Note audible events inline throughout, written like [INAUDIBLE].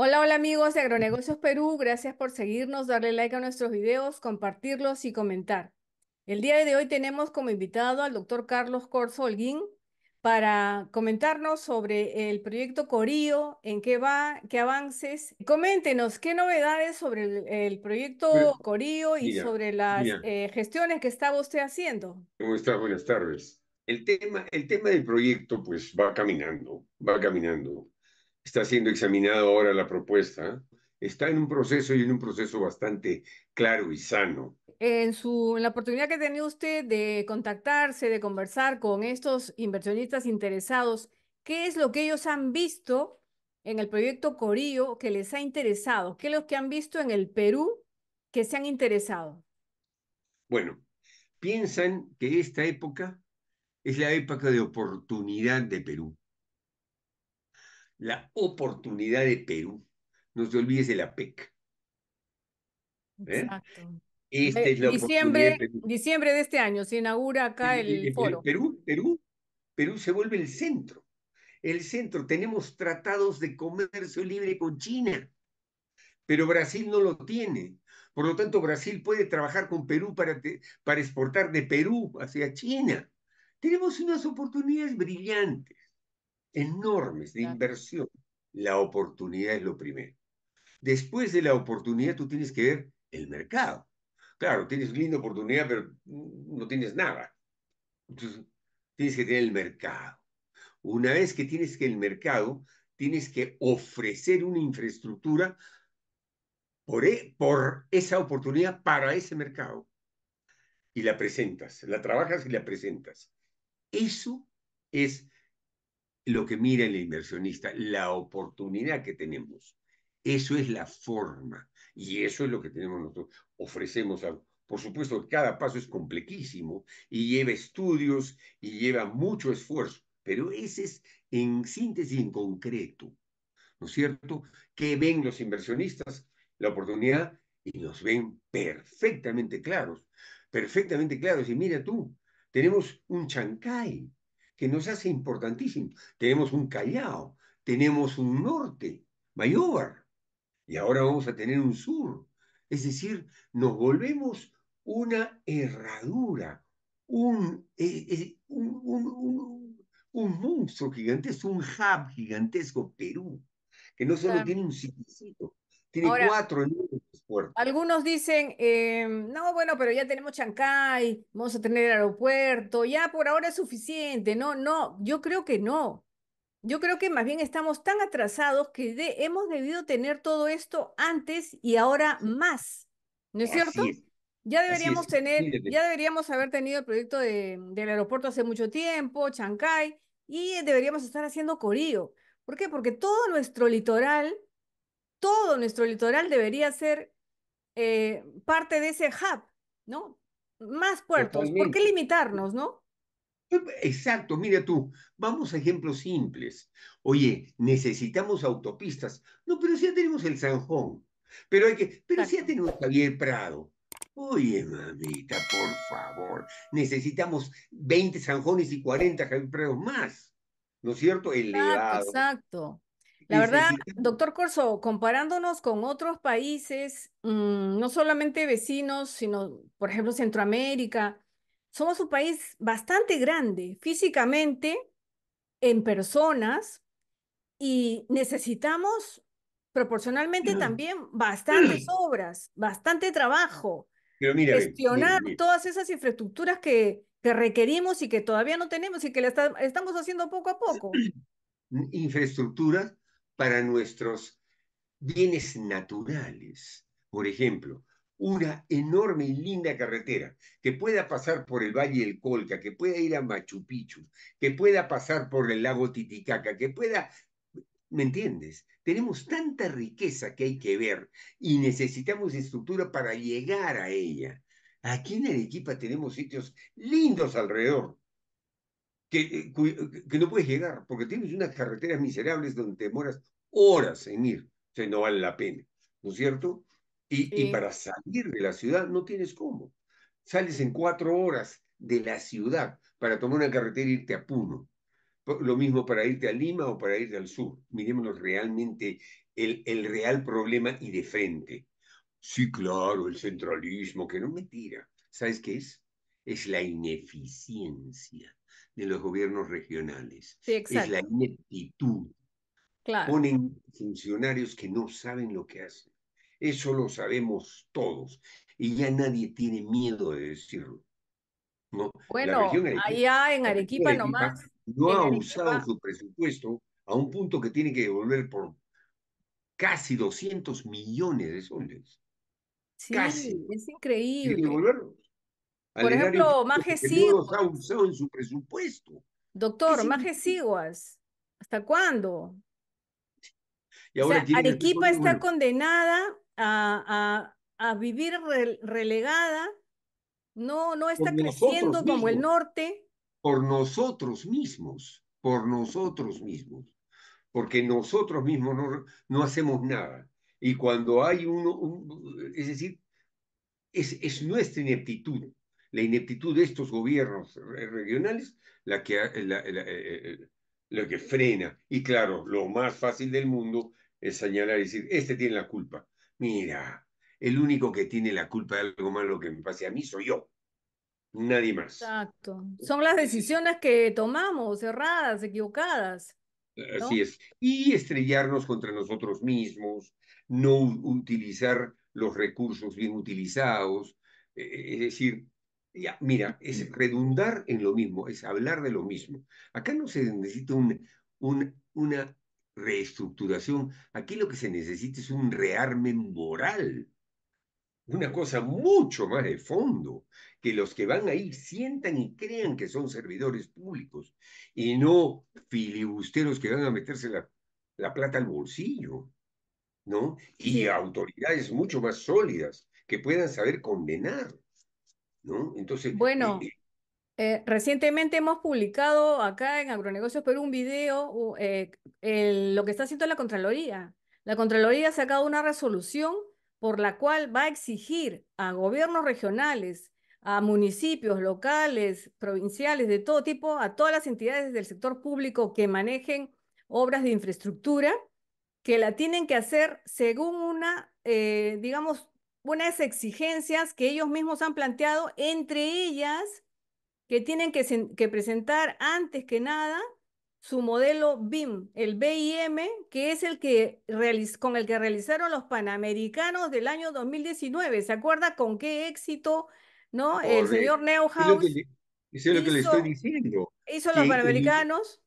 Hola, hola amigos de Agronegocios Perú, gracias por seguirnos, darle like a nuestros videos, compartirlos y comentar. El día de hoy tenemos como invitado al doctor Carlos Corzo Holguín para comentarnos sobre el proyecto Corío, en qué va, qué avances. Coméntenos qué novedades sobre el, proyecto Corío y sobre las eh, gestiones que estaba usted haciendo. ¿Cómo está? Buenas tardes. El tema, el tema del proyecto pues va caminando, va caminando está siendo examinada ahora la propuesta, está en un proceso y en un proceso bastante claro y sano. En, la oportunidad que tenía usted de contactarse, de conversar con estos inversionistas interesados, ¿qué es lo que ellos han visto en el proyecto Corío que les ha interesado? ¿Qué es lo que han visto en el Perú que se han interesado? Bueno, piensan que esta época es la época de oportunidad de Perú la oportunidad de Perú. No se olvides de la PEC. ¿Eh? Exacto. Eh, es diciembre, de diciembre de este año se inaugura acá el, foro. Perú, Perú, Perú se vuelve el centro. El centro. Tenemos tratados de comercio libre con China, pero Brasil no lo tiene. Por lo tanto, Brasil puede trabajar con Perú para, para exportar de Perú hacia China. Tenemos unas oportunidades brillantes enormes de inversión, la oportunidad es lo primero. Después de la oportunidad tú tienes que ver el mercado. Claro, tienes linda oportunidad, pero no tienes nada. tienes que tener el mercado. Una vez que tienes que el mercado, tienes que ofrecer una infraestructura por, e, por, esa oportunidad para ese mercado. Y la presentas, la trabajas y la presentas. Eso es lo que mira el inversionista, la oportunidad que tenemos. Eso es la forma y eso es lo que tenemos nosotros. Ofrecemos algo. Por supuesto, cada paso es complejísimo y lleva estudios y lleva mucho esfuerzo, pero ese es en síntesis, en concreto, ¿no es cierto? Que ven los inversionistas la oportunidad y nos ven perfectamente claros, perfectamente claros. Y mira tú, tenemos un Chancay, que nos hace importantísimo. Tenemos un Callao, tenemos un norte, Mayor, y ahora vamos a tener un sur. Es decir, nos volvemos una herradura, un, eh, eh, un, un, monstruo gigantesco, un hub gigantesco, Perú, que no solo tiene un sitio, tiene cuatro en aeropuerto. Algunos dicen, eh, no, bueno, pero ya tenemos Chancay, vamos a tener el aeropuerto, ya por ahora es suficiente. No, no, yo creo que no. Yo creo que más bien estamos tan atrasados que hemos debido tener todo esto antes y ahora más. ¿No es cierto? Ya deberíamos tener, ya deberíamos haber tenido el proyecto del aeropuerto hace mucho tiempo, Chancay, y deberíamos estar haciendo corío. ¿Por qué? Porque todo nuestro litoral todo nuestro litoral debería ser eh, parte de ese hub, ¿no? Más puertos. ¿Por qué limitarnos, no? Exacto, mira tú, vamos a ejemplos simples. Oye, necesitamos autopistas. No, pero si ya tenemos el Sanjón. Pero hay que, pero si ya tenemos Javier Prado. Oye, mamita, por favor, necesitamos 20 Sanjones y 40 Javier Prados más. ¿No es cierto? exacto. La verdad, doctor Corso, comparándonos con otros países, mm, no solamente vecinos, sino, por ejemplo, Centroamérica, somos un país bastante grande físicamente, en personas, y necesitamos proporcionalmente también bastantes [CLEARS THROAT] obras, bastante trabajo, Pero gestionar todas esas infraestructuras que, requerimos y que todavía no tenemos y que estamos haciendo poco a poco. [CLEARS THROAT] Infraestructuras para nuestros bienes naturales. Por ejemplo, una enorme y linda carretera que pueda pasar por el Valle del Colca, que pueda ir a Machu Picchu, que pueda pasar por el lago Titicaca, que pueda... ¿Me entiendes? Tenemos tanta riqueza que hay que ver y necesitamos estructura para llegar a ella. Aquí en Arequipa tenemos sitios lindos alrededor, eh, eh, que, no puedes llegar, porque tienes unas carreteras miserables donde demoras horas en ir, o sea, no vale la pena, ¿no es cierto? Y, para salir de la ciudad no tienes cómo. Sales en cuatro horas de la ciudad para tomar una carretera e irte a Puno. Lo mismo para irte a Lima o para irte al sur. miremos realmente el, el real problema y de frente. Sí, claro, el centralismo, que no me tira. ¿Sabes qué es? Es la ineficiencia de los gobiernos regionales. Sí, es la ineptitud. Claro. Ponen funcionarios que no saben lo que hacen. Eso lo sabemos todos. Y ya nadie tiene miedo de decirlo. bueno, allá en Arequipa, nomás. No ha usado su presupuesto a un punto que tiene que devolver por casi 200 millones de soles. Sí, es increíble. Tiene que por ejemplo, Maje Siguas. usado en su presupuesto. Doctor, Maje Siguas, ¿hasta cuándo? Y ahora o sea, Arequipa está condenada a, a, a vivir relegada, no, no está creciendo como el norte. Por nosotros mismos, por nosotros mismos, porque nosotros mismos no, no hacemos nada. Y cuando hay uno, es decir, es, es nuestra ineptitud la ineptitud de estos gobiernos regionales la que, la, eh, eh, eh, que frena. Y claro, lo más fácil del mundo es señalar y decir, este tiene la culpa. Mira, el único que tiene la culpa de algo malo que me pase a mí soy yo. Nadie más. Exacto. Son las decisiones que tomamos, erradas, equivocadas. Así es. Y estrellarnos contra nosotros mismos, no utilizar los recursos bien utilizados, es decir, mira, es redundar en lo mismo, es hablar de lo mismo. Acá no se necesita una reestructuración, aquí lo que se necesita es un rearme moral, una cosa mucho más de fondo, que los que van a ir sientan y crean que son servidores públicos y no filibusteros que van a meterse la, plata al bolsillo, ¿no? Y autoridades mucho más sólidas que puedan saber condenar bueno, eh, recientemente hemos publicado acá en Agronegocios Perú un video, eh, lo que está haciendo la Contraloría. La Contraloría ha sacado una resolución por la cual va a exigir a gobiernos regionales, a municipios locales, provinciales, de todo tipo, a todas las entidades del sector público que manejen obras de infraestructura, que la tienen que hacer según una, eh, digamos, unas exigencias que ellos mismos han planteado, entre ellas que tienen que, presentar antes que nada su modelo BIM, el BIM, que es el que con el que realizaron los Panamericanos del año 2019. ¿Se acuerda con qué éxito, no? El señor Neuhaus. Eso es lo que, hizo, le estoy diciendo. Hizo los Panamericanos.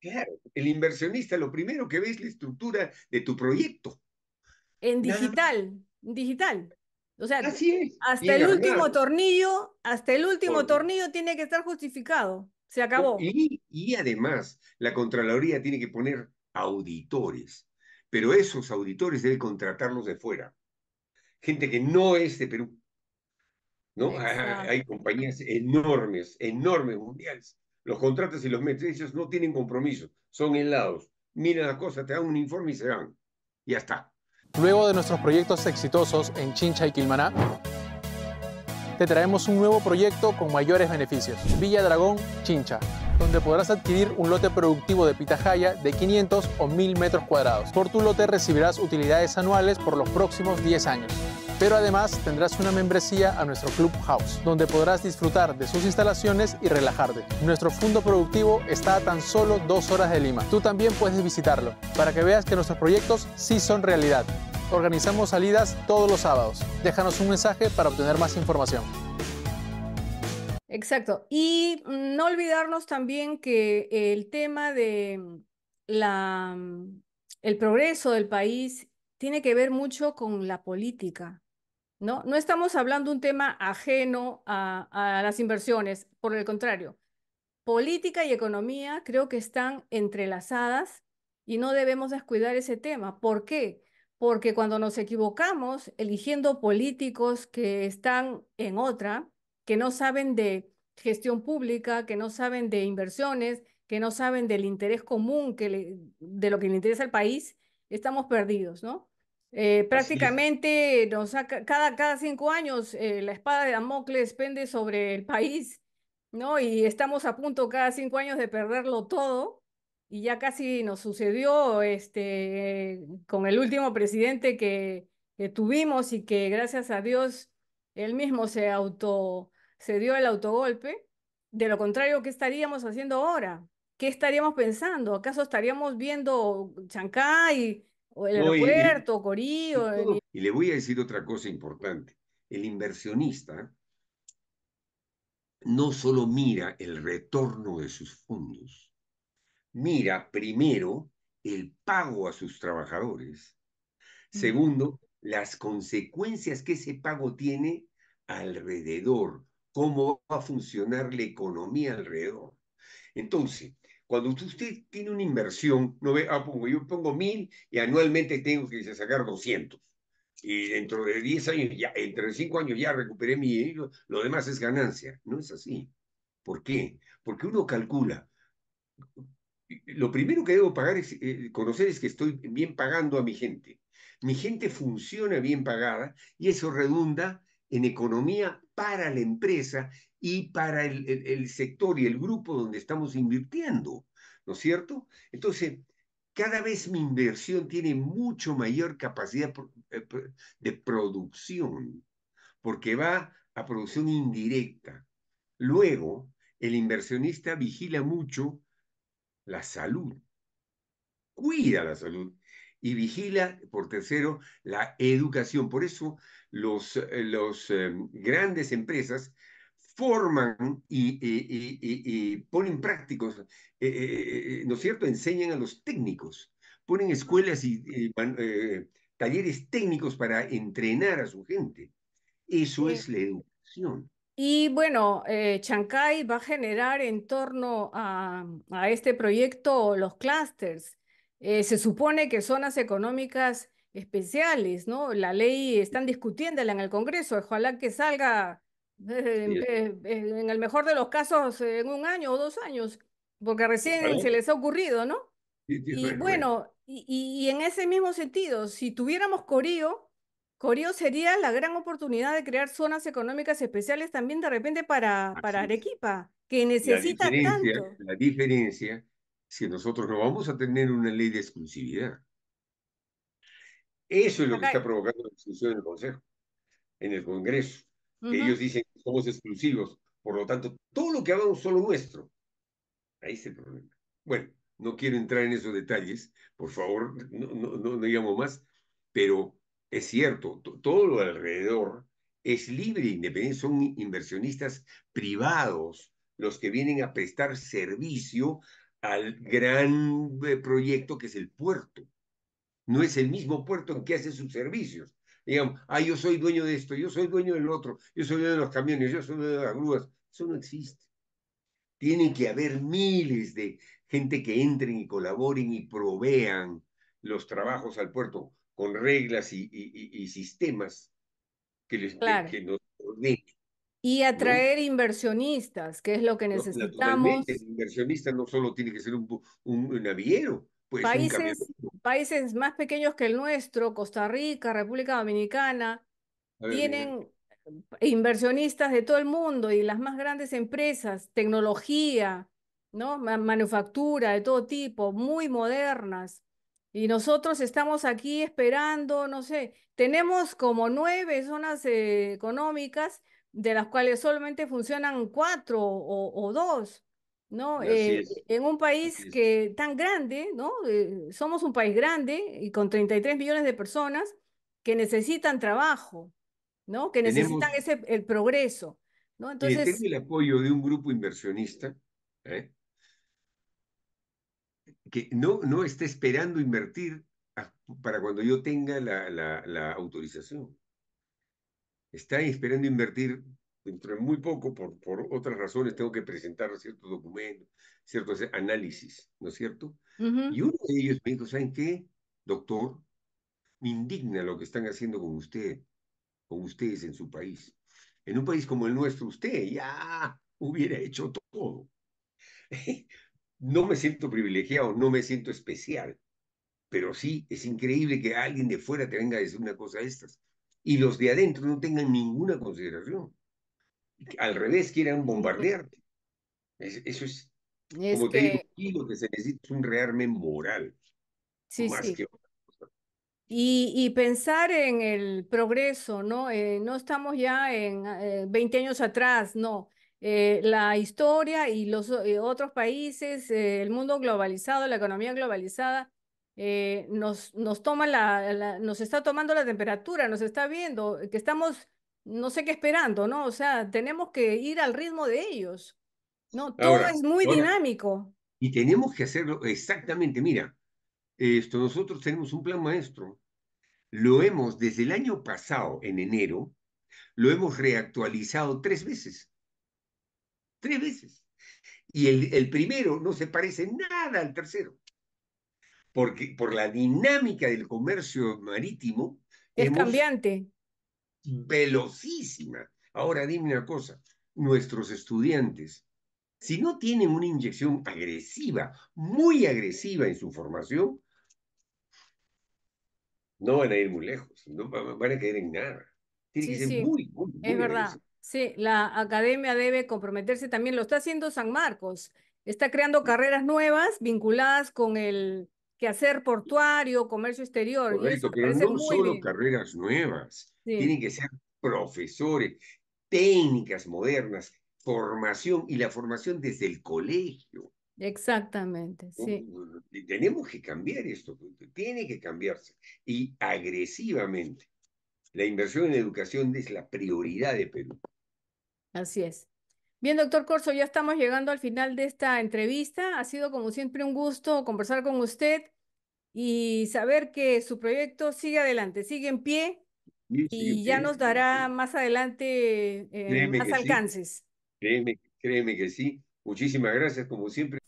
claro, el inversionista lo primero que ve es la estructura de tu proyecto. En digital digital. O sea, hasta el último tornillo, hasta el último tornillo tiene que estar justificado. Se acabó. Y, además, la Contraloría tiene que poner auditores, pero esos auditores deben contratarlos de fuera. Gente que no es de Perú. ¿no? Ah, hay compañías enormes, enormes mundiales. Los contratos y los metrices no tienen compromiso, son helados. mira la cosa te dan un informe y se van. Ya está. Luego de nuestros proyectos exitosos en Chincha y Quilmaná, te traemos un nuevo proyecto con mayores beneficios. Villa Dragón, Chincha donde podrás adquirir un lote productivo de pitahaya de 500 o 1000 metros cuadrados. Por tu lote recibirás utilidades anuales por los próximos 10 años. Pero además tendrás una membresía a nuestro Club House, donde podrás disfrutar de sus instalaciones y relajarte. Nuestro fondo productivo está a tan solo dos horas de Lima. Tú también puedes visitarlo para que veas que nuestros proyectos sí son realidad. Organizamos salidas todos los sábados. Déjanos un mensaje para obtener más información. Exacto. Y no olvidarnos también que el tema de mm, la, mm, el progreso del país tiene que ver mucho con la política. No, no estamos hablando un tema ajeno a, a las inversiones, por el contrario. Política y economía creo que están entrelazadas y no debemos descuidar ese tema. ¿Por qué? Porque cuando nos equivocamos eligiendo políticos que están en otra, que no saben de gestión pública, que no saben de inversiones, que no saben del interés común, que de lo que le interesa al país, estamos perdidos, ¿no? Eh, prácticamente nos cada, cada cinco años eh, la espada de Damocles pende sobre el país, ¿no? Y estamos a punto cada cinco años de perderlo todo. Y ya casi nos sucedió este, eh, con el último presidente que, tuvimos y que gracias a Dios él mismo se auto se dio el autogolpe, de lo contrario, ¿qué estaríamos haciendo ahora? ¿Qué estaríamos pensando? ¿Acaso estaríamos viendo Chancay, o el aeropuerto, Corío? Y, y le voy a decir otra cosa importante. El inversionista no solo mira el retorno de sus fondos, mira primero el pago a sus trabajadores. Segundo, las consecuencias que ese pago tiene alrededor, cómo va a funcionar la economía alrededor. Entonces, cuando usted tiene una inversión, no ve, ah, yo pongo mil y anualmente tengo que sacar 200. Y dentro de 10 años, ya, entre 5 años ya recuperé mi dinero, lo demás es ganancia. No es así. ¿Por qué? Porque uno calcula. Lo primero que debo pagar es, eh, conocer es que estoy bien pagando a mi gente. Mi gente funciona bien pagada y eso redunda en economía para la empresa y para el, sector y el grupo donde estamos invirtiendo, ¿no es cierto? Entonces, cada vez mi inversión tiene mucho mayor capacidad eh, de producción, porque va a producción indirecta. Luego, el inversionista vigila mucho la salud, cuida la salud y vigila, por tercero, la educación. Por eso los, eh, em, grandes empresas forman y, ponen prácticos, eh, eh, ¿no es cierto? Enseñan a los técnicos, ponen escuelas y talleres técnicos para entrenar a su gente. Eso es la educación. Y bueno, Chancay va a generar en torno a, este proyecto los clústeres. se supone que zonas económicas especiales, ¿no? La ley están discutiéndola en el Congreso, ojalá que salga eh, eh, eh, en el mejor de los casos en un año o dos años, porque recién se les ha ocurrido, ¿no? y bueno, y, en ese mismo sentido, si tuviéramos Corío, Corío sería la gran oportunidad de crear zonas económicas especiales también de repente para, para Arequipa, que necesita tanto. La diferencia si nosotros no vamos a tener una ley de exclusividad. Eso es lo que está provocando la discusión en el Consejo, en el Congreso. Ellos dicen que somos exclusivos, por lo tanto, todo lo que hagamos solo nuestro. Ahí está el problema. Bueno, no quiero entrar en esos detalles, por favor, no, no, no, más, pero es cierto, todo lo alrededor es libre e independiente, son inversionistas privados los que vienen a prestar servicio al gran eh, proyecto que es el puerto no es el mismo puerto en que hace sus servicios. Digamos, ah, yo soy dueño de esto, yo soy dueño del otro, yo soy dueño de los camiones, yo soy dueño de las grúas. Eso no existe. Tienen que haber miles de gente que entren y colaboren y provean los trabajos al puerto con reglas y, sistemas que, les, que, nos Y atraer inversionistas, que es lo que pues, necesitamos. Naturalmente, el inversionista no solo tiene que ser un, un, pues países, países más pequeños que el nuestro, Costa Rica, República Dominicana, tienen inversionistas de todo el mundo y las más grandes empresas, tecnología, ¿no? manufactura de todo tipo, muy modernas. Y nosotros estamos aquí esperando, no sé, tenemos como nueve zonas eh, económicas de las cuales solamente funcionan cuatro o dos. ¿no? Eh, en un país que tan grande, ¿no? Eh, somos un país grande y con 33 millones de personas que necesitan trabajo, ¿no? Que necesitan ese, el progreso, ¿no? Eh, Entonces... Tengo el apoyo de un grupo inversionista que no, no está esperando invertir para cuando yo tenga la autorización. Está esperando invertir dentro de muy poco, por, por otras razones, tengo que presentar ciertos documentos, ciertos análisis, ¿no es cierto? Y uno de ellos me dijo, ¿saben qué, doctor? Me indigna lo que están haciendo con usted, con ustedes en su país. En un país como el nuestro, usted ya hubiera hecho todo. [LAUGHS] no me siento privilegiado, no me siento especial, pero sí es increíble que alguien de fuera te venga a decir una cosa de estas y los de adentro no tengan ninguna consideración al revés, quieren bombardearte. eso es, es como que... te este lo que se necesita es un rearme moral. Sí, sí. Y, y, pensar en el progreso, ¿no? Eh, no estamos ya en 20 eh, años atrás, no. Eh, la historia y los otros países, el mundo globalizado, la economía globalizada, nos, nos, toma la, nos está tomando la temperatura, nos está viendo que estamos no sé qué esperando, ¿no? O sea, tenemos que ir al ritmo de ellos. No, todo es muy dinámico. Y tenemos que hacerlo exactamente. Mira, esto, nosotros tenemos un plan maestro. Lo hemos, desde el año pasado, en enero, lo hemos reactualizado tres veces. Tres veces. Y el, primero no se parece nada al tercero. Porque por la dinámica del comercio marítimo. Es cambiante velocísima. Ahora dime una cosa, nuestros estudiantes, si no tienen una inyección agresiva, muy agresiva en su formación, no van a ir muy lejos, no van a caer en nada. Tiene que ser muy, muy, Es verdad. Sí, la academia debe comprometerse también. Lo está haciendo San Marcos. Está creando carreras nuevas vinculadas con el que hacer portuario, comercio exterior. Correcto, pero no solo carreras nuevas, tienen que ser profesores, técnicas modernas, formación y la formación desde el colegio. Exactamente, uh, sí. Tenemos que cambiar esto, tiene que cambiarse y agresivamente. La inversión en educación es la prioridad de Perú. Así es. Bien, doctor Corso, ya estamos llegando al final de esta entrevista. Ha sido como siempre un gusto conversar con usted y saber que su proyecto sigue adelante, sigue en pie y ya nos dará más adelante eh, más alcances. créeme que sí. Muchísimas gracias, como siempre.